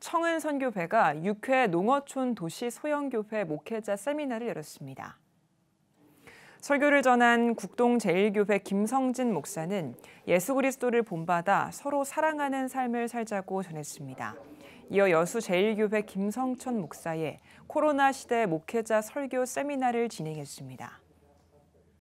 청은선교회가 6회 농어촌 도시 소형교회 목회자 세미나를 열었습니다. 설교를 전한 국동제일교회 김성진 목사는 예수 그리스도를 본받아 서로 사랑하는 삶을 살자고 전했습니다. 이어 여수제일교회 김성천 목사의 코로나 시대 목회자 설교 세미나를 진행했습니다.